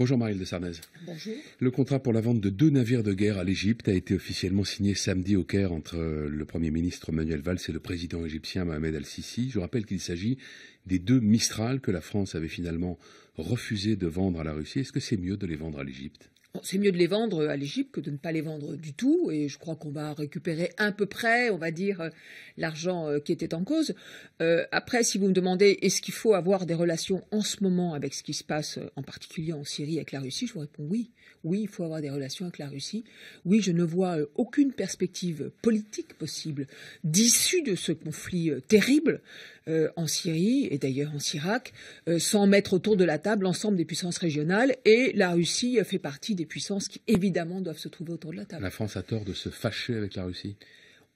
Bonjour Marielle de Sarnez. Bonjour. Le contrat pour la vente de deux navires de guerre à l'Égypte a été officiellement signé samedi au Caire entre euh, le Premier ministre Manuel Valls et le président égyptien Mohamed Al-Sisi. Je rappelle qu'il s'agit des deux Mistral que la France avait finalement refusé de vendre à la Russie. Est-ce que c'est mieux de les vendre à l'Égypte c'est mieux de les vendre à l'Égypte que de ne pas les vendre du tout, et je crois qu'on va récupérer à peu près, on va dire, euh, l'argent euh, qui était en cause. Euh, après, si vous me demandez est-ce qu'il faut avoir des relations en ce moment avec ce qui se passe, en particulier en Syrie avec la Russie, je vous réponds oui. Oui, il faut avoir des relations avec la Russie. Oui, je ne vois aucune perspective politique possible d'issue de ce conflit terrible en Syrie et d'ailleurs en Syrac sans mettre autour de la table l'ensemble des puissances régionales, et la Russie fait partie des puissances qui, évidemment, doivent se trouver autour de la table. La France a tort de se fâcher avec la Russie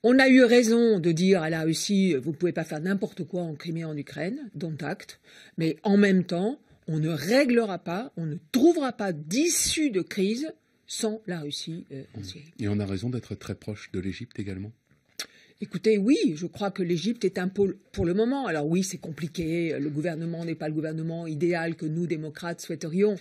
On a eu raison de dire à la Russie, euh, vous ne pouvez pas faire n'importe quoi en Crimée, en Ukraine, dont acte, mais en même temps, on ne réglera pas, on ne trouvera pas d'issue de crise sans la Russie euh, mmh. Et on a raison d'être très proche de l'Égypte également Écoutez, oui, je crois que l'Égypte est un pôle pour le moment. Alors oui, c'est compliqué, le gouvernement n'est pas le gouvernement idéal que nous, démocrates, souhaiterions.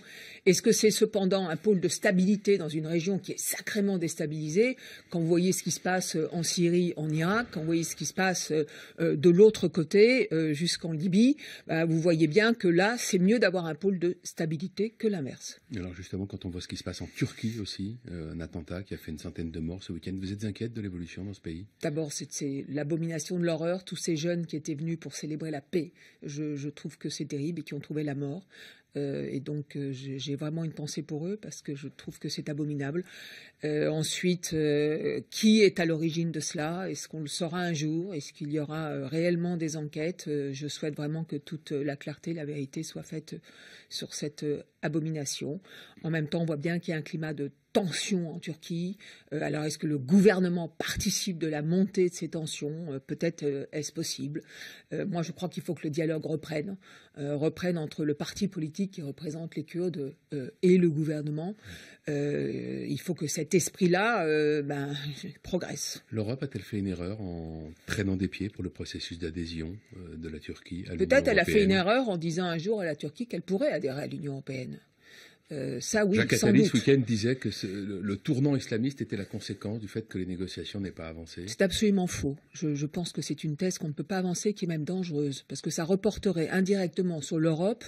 Est-ce que c'est cependant un pôle de stabilité dans une région qui est sacrément déstabilisée Quand vous voyez ce qui se passe euh, en Syrie, en Irak, quand vous voyez ce qui se passe euh, euh, de l'autre côté, jusqu'en Libye, bah, vous voyez bien que là, c'est mieux d'avoir un pôle de stabilité que l'inverse. Alors justement, quand on voit ce qui se passe en Turquie aussi, un attentat qui a fait une centaine de morts ce week-end, vous êtes inquiète de l'évolution dans ce pays D'abord, c'est l'abomination de l'horreur, tous ces jeunes qui étaient venus pour célébrer la paix, je, trouve que c'est terrible et qui ont trouvé la mort. Euh, et donc, euh, j'ai vraiment une pensée pour eux parce que je trouve que c'est abominable. Euh, ensuite, qui est à l'origine de cela Est-ce qu'on le saura un jour Est-ce qu'il y aura réellement des enquêtes Je souhaite vraiment que toute la clarté, la vérité soit faite sur cette abomination. En même temps, on voit bien qu'il y a un climat de tension en Turquie. alors est-ce que le gouvernement participe de la montée de ces tensions Peut-être est-ce possible. moi, je crois qu'il faut que le dialogue reprenne, reprenne entre le parti politique qui représente les Kurdes euh, et le gouvernement. Euh, il faut que cet esprit-là euh, ben, progresse. L'Europe a-t-elle fait une erreur en traînant des pieds pour le processus d'adhésion de la Turquie à l'Union Peut-être elle a fait une erreur en disant un jour à la Turquie qu'elle pourrait adhérer à l'Union européenne. ça, oui, Jacques Attali, ce week-end, disait que le, tournant islamiste était la conséquence du fait que les négociations n'aient pas avancé. C'est absolument faux. Je, je pense que c'est une thèse qu'on ne peut pas avancer, qui est même dangereuse, parce que ça reporterait indirectement sur l'Europe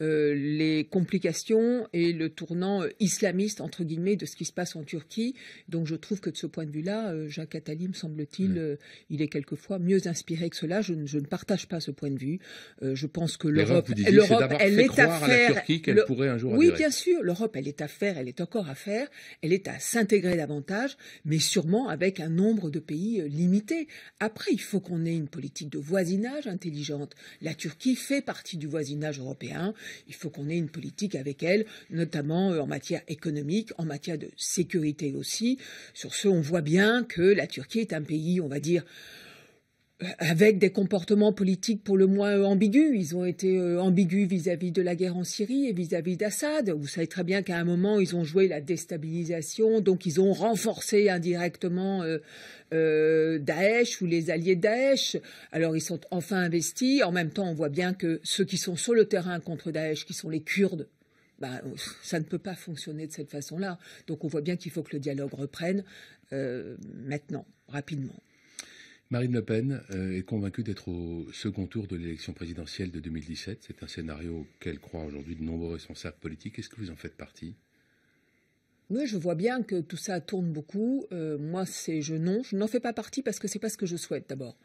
euh, les complications et le tournant euh, islamiste, entre guillemets, de ce qui se passe en Turquie. Donc je trouve que de ce point de vue-là, euh, Jacques Attali, me semble-t-il, mm. il est quelquefois mieux inspiré que cela. Je, ne partage pas ce point de vue. je pense que l'Europe, l'Europe, elle est à faire. la Turquie pourrait un jour Oui, bien sûr, l'Europe, elle est à faire, elle est encore à faire, elle est à s'intégrer davantage, mais sûrement avec un nombre de pays limité. Après, il faut qu'on ait une politique de voisinage intelligente. La Turquie fait partie du voisinage européen il faut qu'on ait une politique avec elle, notamment euh, en matière économique, en matière de sécurité aussi. Sur ce, on voit bien que la Turquie est un pays, on va dire, avec des comportements politiques pour le moins euh, ambigus. Ils ont été euh, ambigus vis-à-vis de la guerre en Syrie et vis-à-vis d'Assad. Vous savez très bien qu'à un moment, ils ont joué la déstabilisation, donc ils ont renforcé indirectement euh, Daesh ou les alliés de Daesh. Alors ils sont enfin investis. En même temps, on voit bien que ceux qui sont sur le terrain contre Daesh, qui sont les Kurdes, bah, ça ne peut pas fonctionner de cette façon-là. Donc on voit bien qu'il faut que le dialogue reprenne maintenant, rapidement. Marine Le Pen euh, est convaincue d'être au second tour de l'élection présidentielle de 2017. C'est un scénario qu'elle croit aujourd'hui de nombreux responsables politiques. Est-ce que vous en faites partie oui, je vois bien que tout ça tourne beaucoup. Euh, moi, c'est je non, je n'en fais pas partie parce que c'est pas ce que je souhaite d'abord.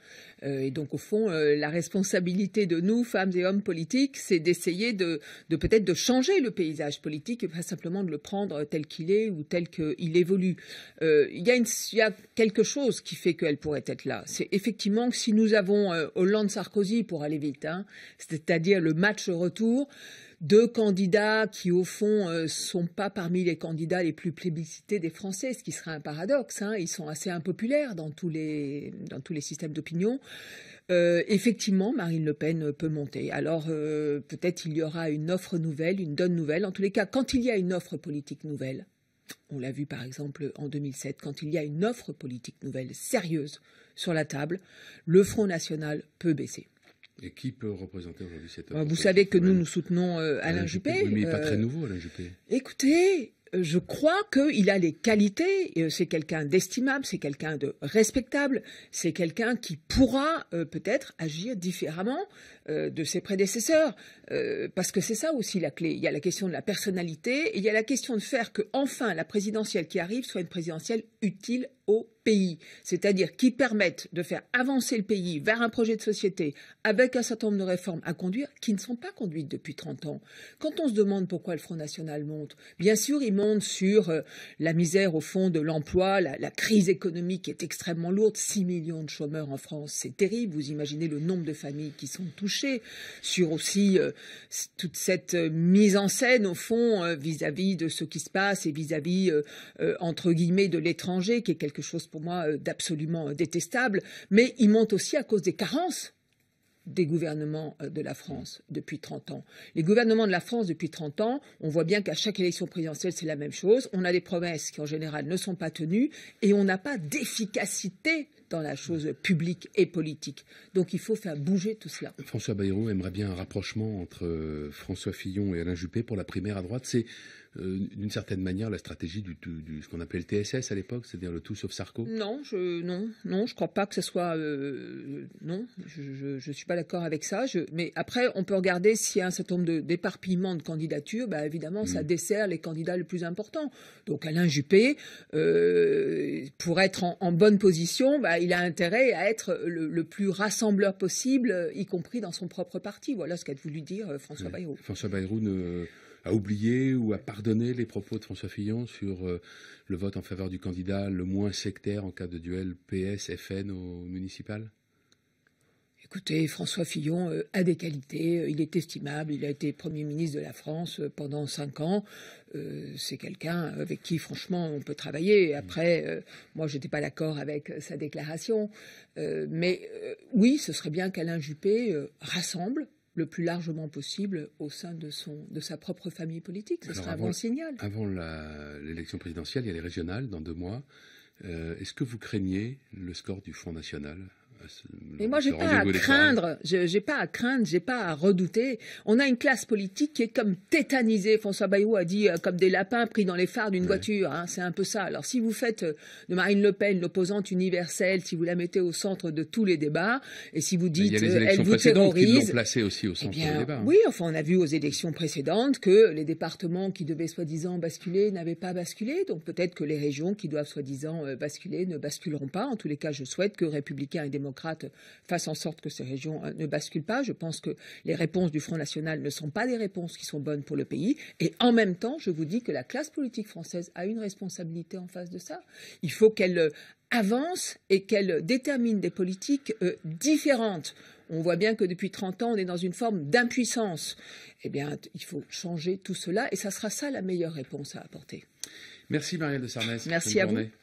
Euh, et donc au fond, euh, la responsabilité de nous, femmes et hommes politiques, c'est d'essayer de, peut-être de changer le paysage politique et pas simplement de le prendre tel qu'il est ou tel qu'il évolue. Il y, a quelque chose qui fait qu'elle pourrait être là. C'est effectivement que si nous avons Hollande-Sarkozy pour aller vite, hein, c'est-à-dire le match retour deux candidats qui, au fond, ne euh, sont pas parmi les candidats les plus plébiscités des Français, ce qui serait un paradoxe. Hein. Ils sont assez impopulaires dans tous les, dans tous les systèmes d'opinion. Euh, effectivement, Marine Le Pen peut monter. Alors, euh, peut-être il y aura une offre nouvelle, une donne nouvelle. En tous les cas, quand il y a une offre politique nouvelle, on l'a vu par exemple en 2007, quand il y a une offre politique nouvelle sérieuse sur la table, le Front National peut baisser. Et qui peut représenter aujourd'hui cette euh, Vous savez que nous, nous soutenons euh, Alain, Juppé. mais pas euh, très nouveau, Alain Juppé. Écoutez, je crois qu'il a les qualités. C'est quelqu'un d'estimable, c'est quelqu'un de respectable, c'est quelqu'un qui pourra peut-être agir différemment. Euh, de ses prédécesseurs, euh, parce que c'est ça aussi la clé. Il y a la question de la personnalité, il y a la question de faire que enfin la présidentielle qui arrive soit une présidentielle utile au pays, c'est-à-dire qui permette de faire avancer le pays vers un projet de société avec un certain nombre de réformes à conduire qui ne sont pas conduites depuis 30 ans. Quand on se demande pourquoi le Front National monte, bien sûr, il monte sur euh, la misère au fond de l'emploi, la, crise économique est extrêmement lourde, 6 millions de chômeurs en France, c'est terrible, vous imaginez le nombre de familles qui sont touchées sur aussi euh, toute cette euh, mise en scène, au fond, euh, vis-à-vis de ce qui se passe et vis-à-vis, entre guillemets, de l'étranger, qui est quelque chose pour moi d'absolument détestable. Mais il monte aussi à cause des carences des gouvernements de la France depuis 30 ans. Les gouvernements de la France depuis 30 ans, on voit bien qu'à chaque élection présidentielle, c'est la même chose. On a des promesses qui, en général, ne sont pas tenues et on n'a pas d'efficacité dans la chose publique et politique. Donc il faut faire bouger tout cela. François Bayrou aimerait bien un rapprochement entre euh, François Fillon et Alain Juppé pour la primaire à droite. C'est euh, d'une certaine manière la stratégie du, ce qu'on appelait le TSS à l'époque, c'est-à-dire le tout sauf Sarko Non, je non, non, je crois pas que ce soit euh, non, je, ne suis pas d'accord avec ça. Je, mais après, on peut regarder s'il y a un certain nombre d'éparpillements de, candidatures. Bah, évidemment, ça mm. dessert les candidats les plus importants. Donc Alain Juppé, pour être en, bonne position, bah, il a intérêt à être le, plus rassembleur possible, euh, y compris dans son propre parti. Voilà ce qu'a voulu dire euh, François Bayrou. François Bayrou ne oublié oublié ou a pardonné les propos de François Fillon sur euh, le vote en faveur du candidat le moins sectaire en cas de duel PS-FN au municipal Écoutez, François Fillon euh, a des qualités, euh, il est estimable, il a été Premier ministre de la France euh, pendant cinq ans. c'est quelqu'un avec qui, franchement, on peut travailler. Après, moi, je n'étais pas d'accord avec sa déclaration. mais oui, ce serait bien qu'Alain Juppé rassemble le plus largement possible au sein de, de sa propre famille politique. Ce serait un bon signal. Avant l'élection présidentielle, il y a les régionales dans deux mois. Est-ce que vous craignez le score du Front National bah, Mais moi, j'ai pas à craindre. J'ai pas à craindre. J'ai pas à redouter. On a une classe politique qui est comme tétanisée. François Bayrou a dit euh, comme des lapins pris dans les phares d'une voiture. Hein. c'est un peu ça. Alors, si vous faites euh, de Marine Le Pen l'opposante universelle, si vous la mettez au centre de tous les débats, et si vous dites euh, élections elle vous terrorise, placée aussi au eh centre eh bien, des débats. Hein. Oui, enfin, on a vu aux élections précédentes que les départements qui devaient soi-disant basculer n'avaient pas basculé. Donc, peut-être que les régions qui doivent soi-disant basculer ne basculeront pas. En tous les cas, je souhaite que républicains et démocrates démocrates fassent en sorte que ces régions euh, ne basculent pas. Je pense que les réponses du Front National ne sont pas des réponses qui sont bonnes pour le pays. Et en même temps, je vous dis que la classe politique française a une responsabilité en face de ça. Il faut qu'elle euh, avance et qu'elle détermine des politiques euh, différentes. On voit bien que depuis 30 ans, on est dans une forme d'impuissance. Eh bien, il faut changer tout cela et ça sera ça la meilleure réponse à apporter. Merci Marielle de Sarnez. Merci à vous.